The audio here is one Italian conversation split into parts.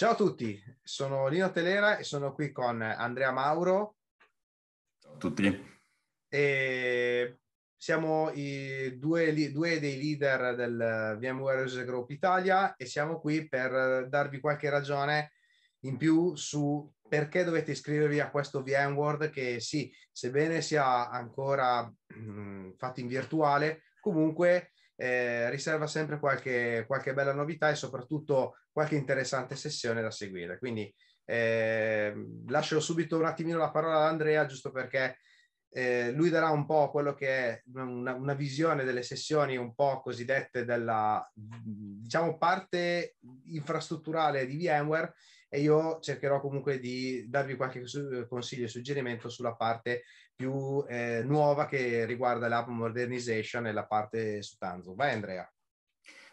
Ciao a tutti, sono Lino Telera e sono qui con Andrea Mauro. Ciao a tutti. E siamo i due, due dei leader del VMware User Group Italia e siamo qui per darvi qualche ragione in più su perché dovete iscrivervi a questo VMware che sì, sebbene sia ancora mh, mm, fatto in virtuale, comunque eh, riserva sempre qualche, qualche bella novità e soprattutto qualche interessante sessione da seguire. Quindi eh, lascio subito un attimino la parola ad Andrea, giusto perché eh, lui darà un po' quello che è una, una, visione delle sessioni un po' cosiddette della diciamo parte infrastrutturale di VMware e io cercherò comunque di darvi qualche su- consiglio e suggerimento sulla parte più eh, nuova che riguarda l'app modernization e la parte su Tanzo. Vai Andrea.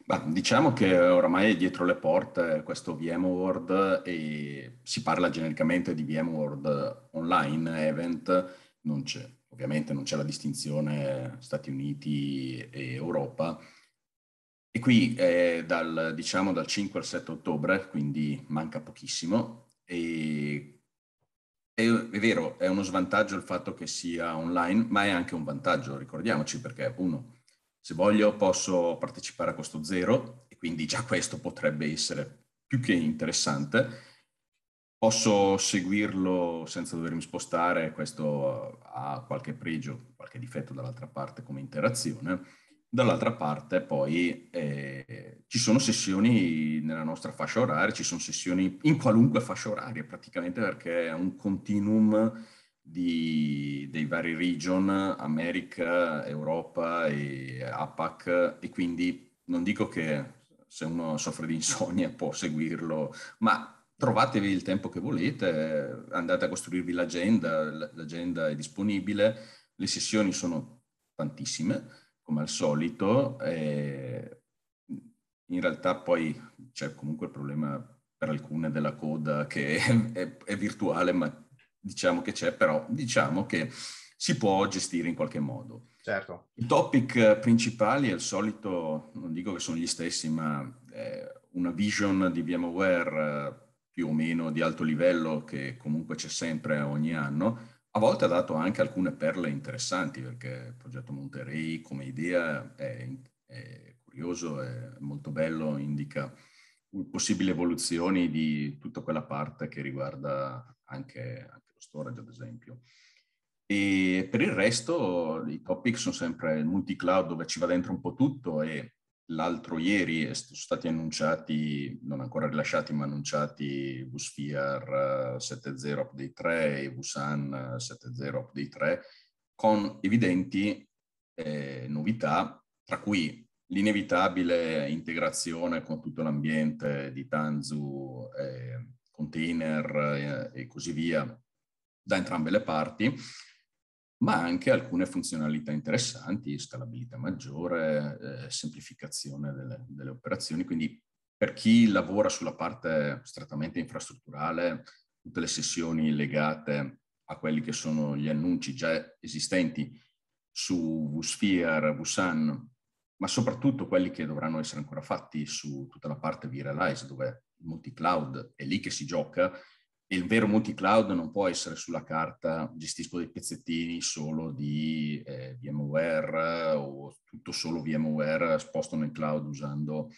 Ma diciamo che oramai è dietro le porte questo VMworld e si parla genericamente di VMworld online event, non c'è, ovviamente non c'è la distinzione Stati Uniti e Europa. E qui è dal, diciamo, dal 5 al 7 ottobre, quindi manca pochissimo. E è, è vero, è uno svantaggio il fatto che sia online, ma è anche un vantaggio, ricordiamoci, perché uno, se voglio posso partecipare a costo zero e quindi già questo potrebbe essere più che interessante. Posso seguirlo senza dovermi spostare, questo ha qualche pregio, qualche difetto dall'altra parte come interazione. Dall'altra parte poi eh, ci sono sessioni nella nostra fascia oraria, ci sono sessioni in qualunque fascia oraria praticamente perché è un continuum di, dei vari region, America, Europa e APAC e quindi non dico che se uno soffre di insonnia può seguirlo, ma trovatevi il tempo che volete, andate a costruirvi l'agenda, l'agenda è disponibile, le sessioni sono tantissime come al solito, in realtà poi c'è comunque il problema per alcune della coda che è, è virtuale ma diciamo che c'è, però diciamo che si può gestire in qualche modo. Certo. I topic principali, al solito, non dico che sono gli stessi, ma eh, una vision di VMware eh, più o meno di alto livello che comunque c'è sempre ogni anno, a volte ha dato anche alcune perle interessanti, perché il progetto Monterey come idea è, è curioso, è molto bello, indica possibili evoluzioni di tutta quella parte che riguarda anche, storage, ad esempio. E per il resto i topic sono sempre il multi-cloud dove ci va dentro un po' tutto e l'altro ieri sono stati annunciati, non ancora rilasciati, ma annunciati VSphere 7.0 Update 3 e VSAN 7.0 Update 3 con evidenti eh, novità, tra cui l'inevitabile integrazione con tutto l'ambiente di Tanzu, eh, container eh, e così via da entrambe le parti, ma anche alcune funzionalità interessanti, scalabilità maggiore, eh, semplificazione delle, delle, operazioni. Quindi per chi lavora sulla parte strettamente infrastrutturale, tutte le sessioni legate a quelli che sono gli annunci già esistenti su vSphere, vSAN, ma soprattutto quelli che dovranno essere ancora fatti su tutta la parte vRealize, dove il multi-cloud è lì che si gioca il vero multi-cloud non può essere sulla carta, gestisco dei pezzettini solo di eh, VMware eh, o tutto solo VMware, sposto nel cloud usando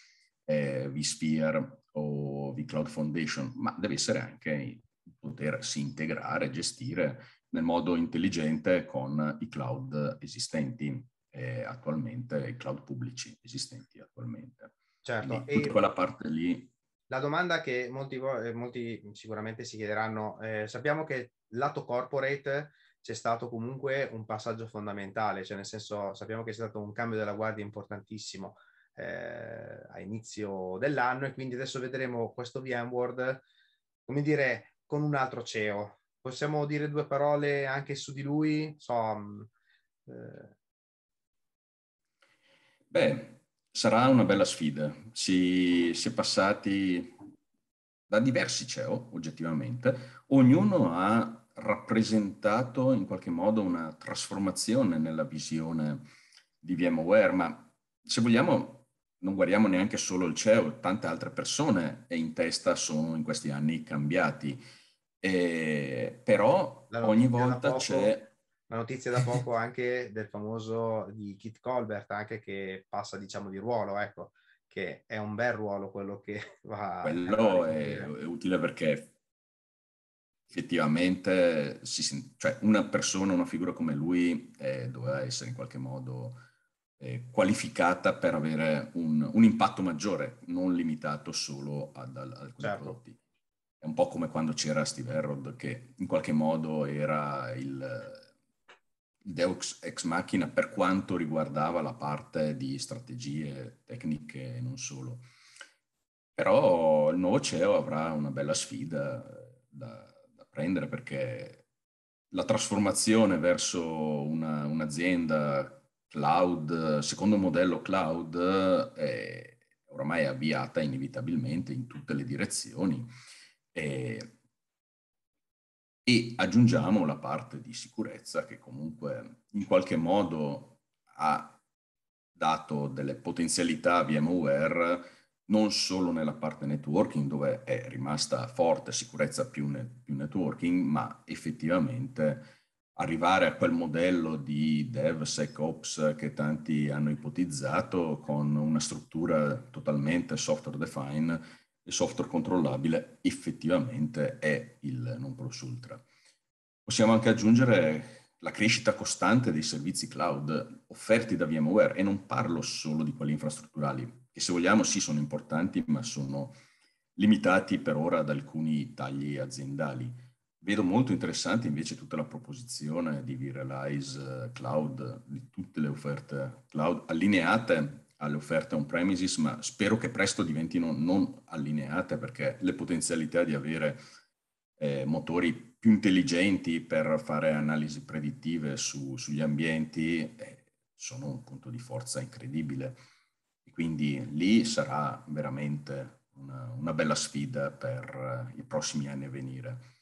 eh, vSphere o vCloud Foundation, ma deve essere anche potersi integrare, gestire nel modo intelligente con i cloud esistenti eh, attualmente, i cloud pubblici esistenti attualmente. Certo. E... tutta quella parte lì la domanda che molti, eh, molti sicuramente si chiederanno, eh, sappiamo che lato corporate c'è stato comunque un passaggio fondamentale, cioè nel senso sappiamo che c'è stato un cambio della guardia importantissimo eh, a inizio dell'anno e quindi adesso vedremo questo VMworld, come dire, con un altro CEO. Possiamo dire due parole anche su di lui? So, mm, eh... Beh, Sarà una bella sfida. Si, si è passati da diversi CEO, oggettivamente. Ognuno ha rappresentato in qualche modo una trasformazione nella visione di VMware, ma se vogliamo non guardiamo neanche solo il CEO, tante altre persone in testa sono in questi anni cambiati. E, però ogni volta c'è la notizia da poco anche del famoso di Kit Colbert, anche che passa diciamo di ruolo, ecco, che è un bel ruolo quello che va... Quello è, è utile perché effettivamente si, cioè una persona, una figura come lui eh, doveva essere in qualche modo eh, qualificata per avere un, un, impatto maggiore, non limitato solo ad, ad alcuni certo. prodotti. È un po' come quando c'era Steve Herod che in qualche modo era il il Deus ex machina per quanto riguardava la parte di strategie, tecniche e non solo. Però il nuovo CEO avrà una bella sfida eh, da, da prendere perché la trasformazione verso una, un'azienda cloud, secondo modello cloud, eh, è oramai avviata inevitabilmente in tutte le direzioni. E e aggiungiamo la parte di sicurezza che comunque in qualche modo ha dato delle potenzialità a VMware non solo nella parte networking dove è rimasta forte sicurezza più, ne- più networking, ma effettivamente arrivare a quel modello di DevSecOps che tanti hanno ipotizzato con una struttura totalmente software defined il software controllabile effettivamente è il non plus ultra. Possiamo anche aggiungere la crescita costante dei servizi cloud offerti da VMware e non parlo solo di quelli infrastrutturali, che se vogliamo sì sono importanti, ma sono limitati per ora ad alcuni tagli aziendali. Vedo molto interessante invece tutta la proposizione di vRealize Cloud, di tutte le offerte cloud allineate alle offerte on-premises, ma spero che presto diventino non allineate perché le potenzialità di avere eh, motori più intelligenti per fare analisi predittive su, sugli ambienti eh, sono un punto di forza incredibile. quindi lì sarà veramente una, una bella sfida per eh, i prossimi anni a venire.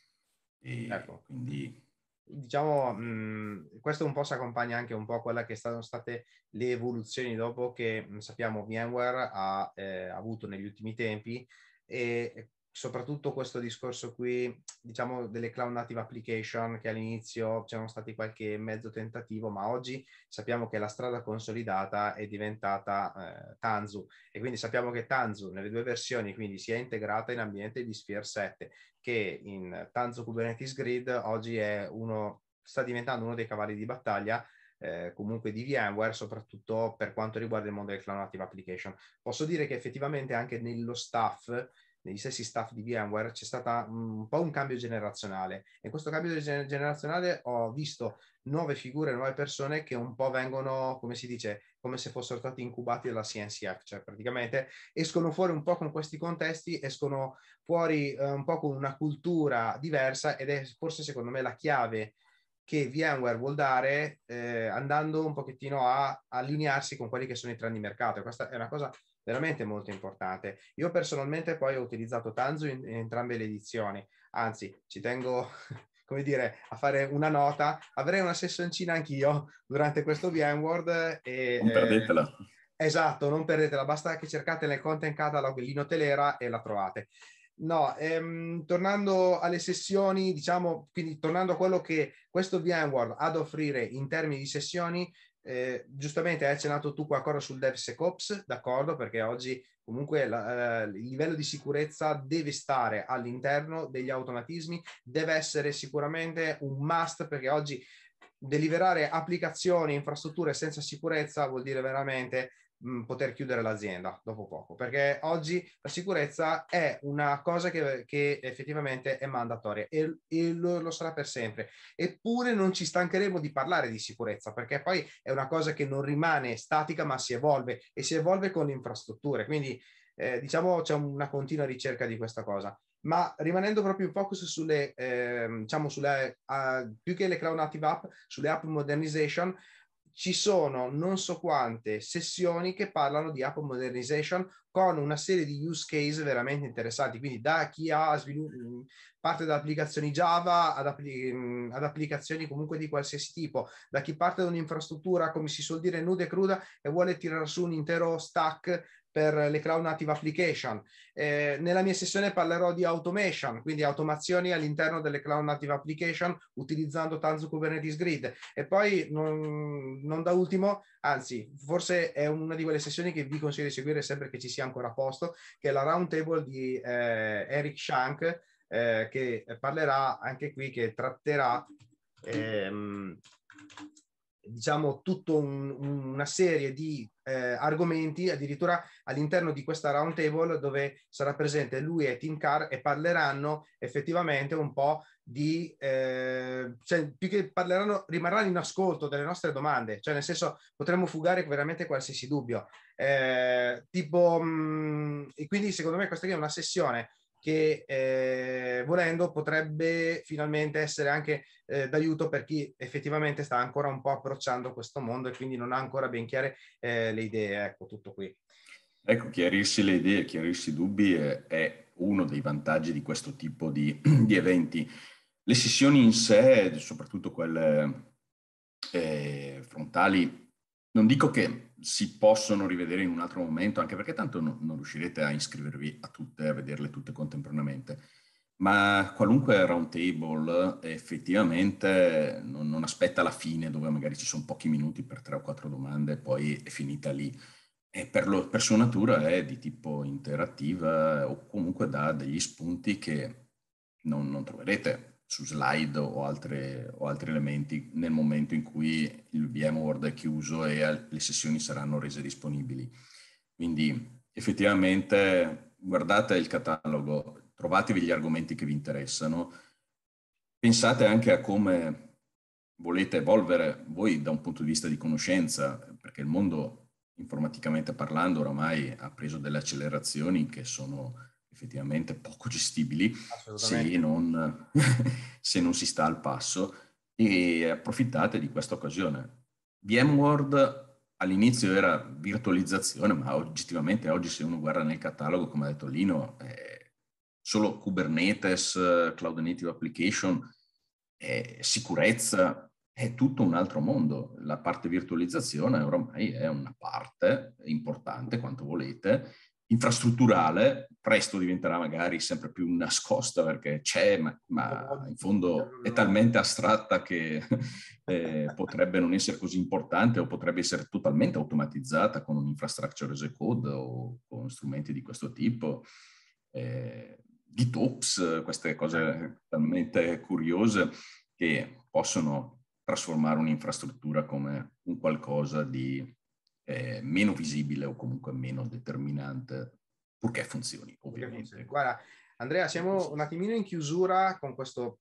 E ecco. quindi diciamo, mh, questo un po' si accompagna anche un po' a quella che sono state le evoluzioni dopo che mh, sappiamo VMware ha eh, avuto negli ultimi tempi e soprattutto questo discorso qui, diciamo, delle cloud native application che all'inizio c'erano stati qualche mezzo tentativo, ma oggi sappiamo che la strada consolidata è diventata eh, Tanzu e quindi sappiamo che Tanzu nelle due versioni quindi si è integrata in ambiente di Sphere 7 che in Tanzu Kubernetes Grid oggi uno, sta diventando uno dei cavalli di battaglia eh, comunque di VMware, soprattutto per quanto riguarda il mondo delle Cloud Native Application. Posso dire che effettivamente anche nello staff negli stessi staff di VMware c'è stato mm, un po' un cambio generazionale e questo cambio generazionale ho visto nuove figure, nuove persone che un po' vengono, come si dice, come se fossero stati incubati dalla CNCF, cioè praticamente escono fuori un po' con questi contesti, escono fuori eh, un po' con una cultura diversa ed è forse secondo me la chiave che VMware vuol dare eh, andando un pochettino a allinearsi con quelli che sono i trend di mercato. questa è una cosa veramente molto importante. Io personalmente poi ho utilizzato Tanzu in, in entrambe le edizioni, anzi ci tengo come dire, a fare una nota. Avrei una sessioncina anch'io durante questo VMworld. E, non eh, perdetela. Eh, esatto, non perdetela, basta che cercate nel content catalog Lino Telera e la trovate. No, ehm, tornando alle sessioni, diciamo, quindi tornando a quello che questo VMware ha da offrire in termini di sessioni, eh, giustamente hai accennato tu qualcosa sul DevSecOps, d'accordo, perché oggi comunque la, eh, il livello di sicurezza deve stare all'interno degli automatismi, deve essere sicuramente un must perché oggi deliverare applicazioni e infrastrutture senza sicurezza vuol dire veramente mh, mhmm, poter chiudere l'azienda dopo poco, perché oggi la sicurezza è una cosa che, che effettivamente è mandatoria e, e lo, lo, sarà per sempre. Eppure non ci stancheremo di parlare di sicurezza, perché poi è una cosa che non rimane statica, ma si evolve e si evolve con le infrastrutture. Quindi eh, diciamo c'è una continua ricerca di questa cosa. Ma rimanendo proprio in focus sulle, eh, diciamo sulle, uh, più che le cloud native app, sulle app modernization, ci sono non so quante sessioni che parlano di app modernization con una serie di use case veramente interessanti, quindi da chi ha svilu- mm, parte da applicazioni Java ad, appli- mm, ad, applicazioni comunque di qualsiasi tipo, da chi parte da un'infrastruttura, come si suol dire, nuda e cruda e vuole tirare su un intero stack per le cloud native application. Eh, nella mia sessione parlerò di automation, quindi automazioni all'interno delle cloud native application utilizzando Tanzu Kubernetes Grid. E poi, non, non da ultimo, anzi, forse è una di quelle sessioni che vi consiglio di seguire sempre che ci sia ancora a posto, che è la roundtable di eh, Eric Shank, eh, che parlerà anche qui, che tratterà... Ehm, diciamo tutta un, una serie di eh, argomenti, addirittura all'interno di questa round table dove sarà presente lui e Tim Carr e parleranno effettivamente un po' di, eh, cioè, più che parleranno, rimarranno in ascolto delle nostre domande, cioè nel senso potremmo fugare veramente qualsiasi dubbio. Eh, tipo, mh, mm, e quindi secondo me questa è una sessione che eh, volendo potrebbe finalmente essere anche eh, d'aiuto per chi effettivamente sta ancora un po' approcciando questo mondo e quindi non ha ancora ben chiare eh, le idee. Ecco, tutto qui. Ecco, chiarirsi le idee, chiarirsi i dubbi è, uno dei vantaggi di questo tipo di, di eventi. Le sessioni in sé, soprattutto quelle eh, frontali, non dico che si possono rivedere in un altro momento, anche perché tanto no, non riuscirete a iscrivervi a tutte, a vederle tutte contemporaneamente. Ma qualunque roundtable effettivamente non, non, aspetta la fine, dove magari ci sono pochi minuti per tre o quattro domande e poi è finita lì. E per, lo, per sua natura è di tipo interattiva o comunque dà degli spunti che non, non troverete su slide o, altre, o, altri elementi nel momento in cui il VMworld è chiuso e le sessioni saranno rese disponibili. Quindi effettivamente guardate il catalogo, trovatevi gli argomenti che vi interessano, pensate anche a come volete evolvere voi da un punto di vista di conoscenza, perché il mondo informaticamente parlando oramai ha preso delle accelerazioni che sono effettivamente poco gestibili se non, se non, si sta al passo e approfittate di questa occasione. VMworld all'inizio era virtualizzazione, ma oggettivamente oggi se uno guarda nel catalogo, come ha detto Lino, è solo Kubernetes, Cloud Native Application, eh, sicurezza, è tutto un altro mondo. La parte virtualizzazione ormai è una parte importante, quanto volete, infrastrutturale, presto diventerà magari sempre più nascosta perché c'è, ma, ma esatto. in fondo è talmente astratta che eh, potrebbe non essere così importante o potrebbe essere totalmente automatizzata con un infrastructure as a code o con strumenti di questo tipo. Eh, GitOps, queste cose talmente curiose che possono trasformare un'infrastruttura come un qualcosa di eh, meno visibile o comunque meno determinante, purché funzioni, ovviamente. Guarda, Andrea, siamo un attimino in chiusura con questo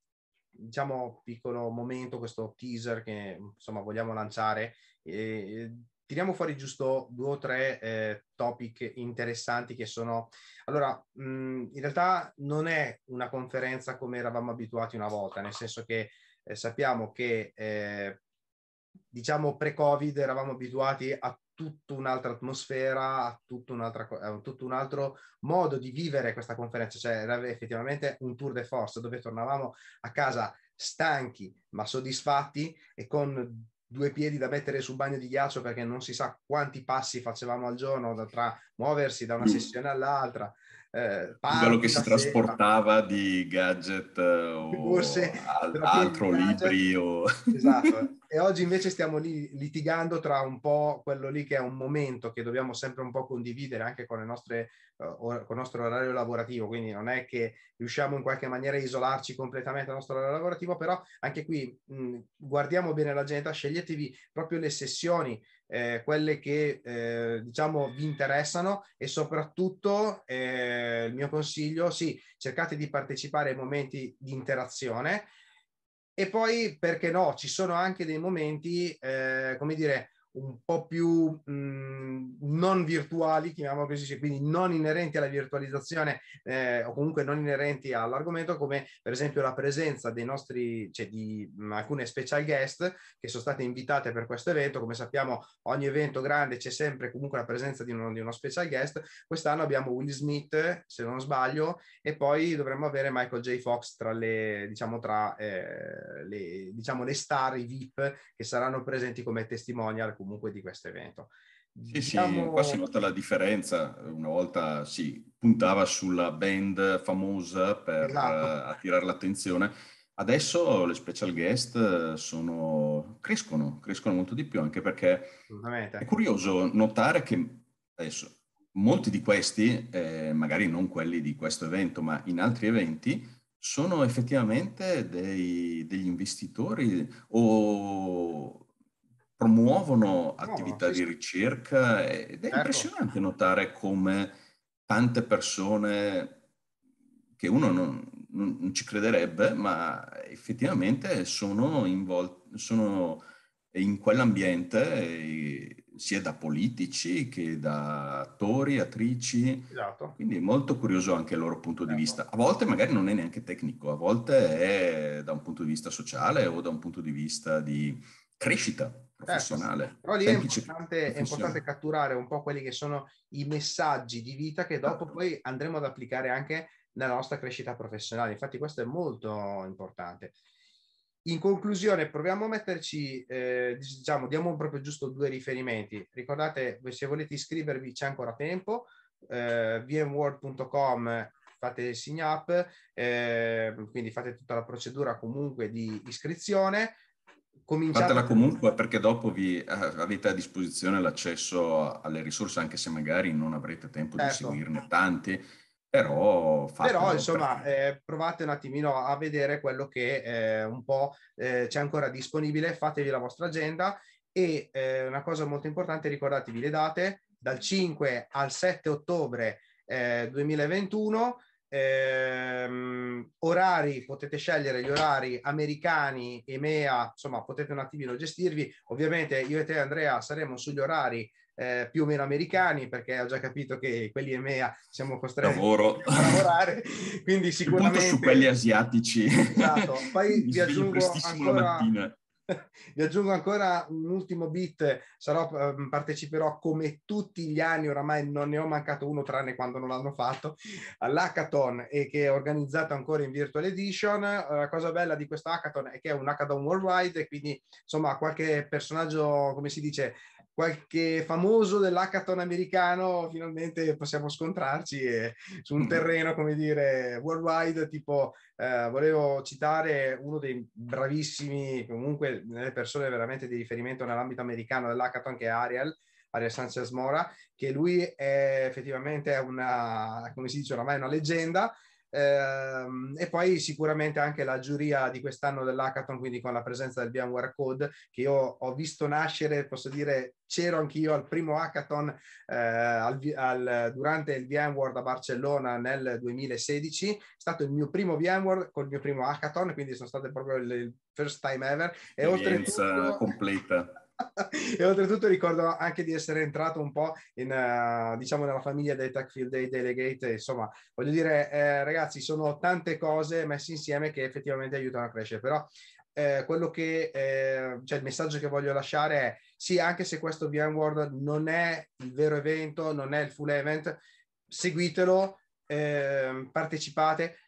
diciamo piccolo momento, questo teaser che insomma vogliamo lanciare. E, tiriamo fuori giusto due o tre eh, topic interessanti che sono... Allora, mh, mm, in realtà non è una conferenza come eravamo abituati una volta, nel senso che eh, sappiamo che, eh, diciamo, pre-Covid eravamo abituati a tutta un'altra atmosfera, ha tutto, un tutto un altro modo di vivere questa conferenza, cioè era effettivamente un tour de force dove tornavamo a casa stanchi ma soddisfatti e con due piedi da mettere sul bagno di ghiaccio perché non si sa quanti passi facevamo al giorno da, tra muoversi da una mm. sessione all'altra. Eh, quello che si sera. trasportava di gadget eh, o Forse, al, altro gadget. libri o... Esatto. E oggi invece stiamo litigando tra un po' quello lì che è un momento che dobbiamo sempre un po' condividere anche con, nostre, uh, eh, or- con il nostro orario lavorativo, quindi non è che riusciamo in qualche maniera a isolarci completamente dal nostro orario lavorativo, però anche qui mh, mm, guardiamo bene l'agenda, sceglietevi proprio le sessioni, eh, quelle che eh, diciamo vi interessano e soprattutto eh, il mio consiglio, sì, cercate di partecipare ai momenti di interazione e poi, perché no, ci sono anche dei momenti, eh, come dire, un po' più mh, mm, non virtuali, chiamiamolo così, quindi non inerenti alla virtualizzazione eh, o comunque non inerenti all'argomento, come per esempio la presenza dei nostri, cioè di mh, mm, alcune special guest che sono state invitate per questo evento. Come sappiamo, ogni evento grande c'è sempre comunque la presenza di uno, di uno special guest. Quest'anno abbiamo Will Smith, se non sbaglio, e poi dovremmo avere Michael J. Fox tra le, diciamo, tra, eh, le, diciamo, le star, i VIP che saranno presenti come testimonial comunque di questo evento. Sì, diciamo... sì, qua si nota la differenza. Una volta si sì, puntava sulla band famosa per esatto. Eh, attirare l'attenzione. Adesso le special guest eh, sono... crescono, crescono molto di più, anche perché è curioso notare che adesso molti di questi, eh, magari non quelli di questo evento, ma in altri eventi, sono effettivamente dei, degli investitori o promuovono attività di ricerca ed è certo. impressionante notare come tante persone che uno non, non ci crederebbe, ma effettivamente sono, invol- sono in quell'ambiente eh, sia da politici che da attori, attrici. Esatto. Quindi è molto curioso anche il loro punto esatto. di certo. vista. A volte magari non è neanche tecnico, a volte è da un punto di vista sociale o da un punto di vista di crescita Certo, professionale. Certo. Però lì è importante, è importante, catturare un po' quelli che sono i messaggi di vita che dopo certo. poi andremo ad applicare anche nella nostra crescita professionale. Infatti questo è molto importante. In conclusione, proviamo a metterci, eh, diciamo, diamo proprio giusto due riferimenti. Ricordate, se volete iscrivervi c'è ancora tempo, eh, vmworld.com fate il sign up, eh, quindi fate tutta la procedura comunque di iscrizione cominciate... Fatela comunque perché dopo vi, eh, avete a disposizione l'accesso alle risorse, anche se magari non avrete tempo certo. di seguirne tante. Però, però insomma, eh, provate un attimino a vedere quello che eh, un po' eh, c'è ancora disponibile, fatevi la vostra agenda e eh, una cosa molto importante, ricordatevi le date, dal 5 al 7 ottobre 2021 eh, Ehm, orari, potete scegliere gli orari americani, EMEA, insomma potete un attimino gestirvi. Ovviamente io e te Andrea saremo sugli orari eh, più o meno americani perché ho già capito che quelli EMEA siamo costretti Lavoro. a lavorare, quindi sicuramente... su quelli asiatici. Esatto, poi vi aggiungo ancora... vi aggiungo ancora un ultimo bit, sarò, ehm, parteciperò come tutti gli anni, oramai non ne ho mancato uno tranne quando non l'hanno fatto, all'hackathon e che è organizzato ancora in virtual edition. Eh, la cosa bella di questo hackathon è che è un hackathon worldwide e quindi insomma qualche personaggio, come si dice, qualche famoso dell'hackathon americano, finalmente possiamo scontrarci e, su un mm-hmm. terreno, come dire, worldwide, tipo eh, volevo citare uno dei bravissimi, comunque delle persone veramente di riferimento nell'ambito americano dell'hackathon che è Ariel, Ariel Sanchez Mora, che lui è effettivamente una, come si dice oramai, una leggenda, Ehm, e poi sicuramente anche la giuria di quest'anno dell'Hackathon, quindi con la presenza del VMware Code, che io ho visto nascere, posso dire, c'ero anch'io al primo hackathon eh, al, al, durante il VMworld a Barcellona nel 2016, è stato il mio primo VMworld col mio primo hackathon, quindi sono stato proprio il first time ever. E oltretutto... completa e oltretutto ricordo anche di essere entrato un po' in, uh, diciamo nella famiglia dei Tech Field Day Delegate. Insomma, voglio dire, eh, ragazzi, sono tante cose messe insieme che effettivamente aiutano a crescere. Però eh, quello che, eh, cioè il messaggio che voglio lasciare è, sì, anche se questo VMworld non è il vero evento, non è il full event, seguitelo, ehm, partecipate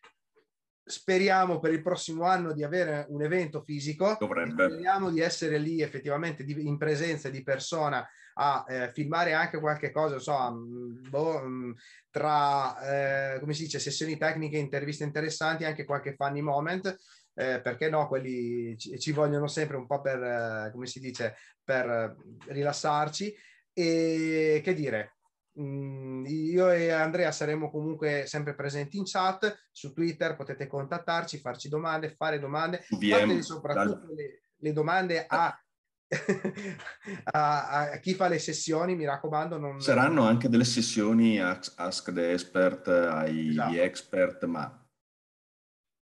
speriamo per il prossimo anno di avere un evento fisico. Dovrebbe. Speriamo di essere lì effettivamente di, in presenza di persona a eh, filmare anche qualche cosa, so, mm, boh, mm, tra, eh, come si dice, sessioni tecniche, interviste interessanti, anche qualche funny moment. Eh, perché no, quelli ci, ci, vogliono sempre un po' per, eh, come si dice, per eh, rilassarci. E che dire, Mhmm, io e Andrea saremo comunque sempre presenti in chat, su Twitter potete contattarci, farci domande, fare domande, fatele soprattutto le, le domande a, a, a, chi fa le sessioni, mi raccomando. Non... Saranno anche delle sessioni Ask, ask the Expert, eh, ai esatto. expert, ma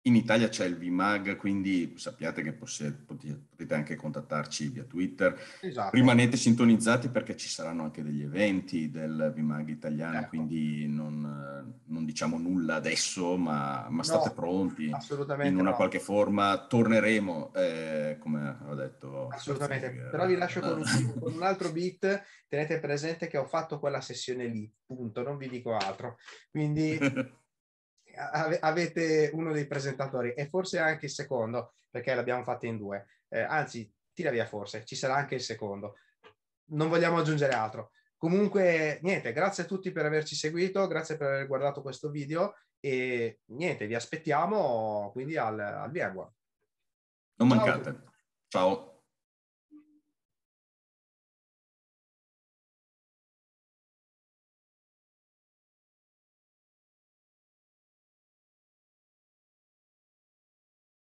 in Italia c'è il VMAG, quindi sappiate che potete anche contattarci via Twitter. Esatto. Rimanete sintonizzati perché ci saranno anche degli eventi del VMAG italiano, ecco. quindi non, non, diciamo nulla adesso, ma, ma state no, pronti. Assolutamente. In una no. qualche forma torneremo, eh, come ho detto. Assolutamente, però vi lascio con un, con un altro beat. Tenete presente che ho fatto quella sessione lì, punto, non vi dico altro. Quindi... avete uno dei presentatori e forse anche il secondo, perché l'abbiamo fatta in due. Eh, anzi, tira via forse, ci sarà anche il secondo. Non vogliamo aggiungere altro. Comunque, niente, grazie a tutti per averci seguito, grazie per aver guardato questo video e niente, vi aspettiamo quindi al, al VMware. Non mancate. Ciao.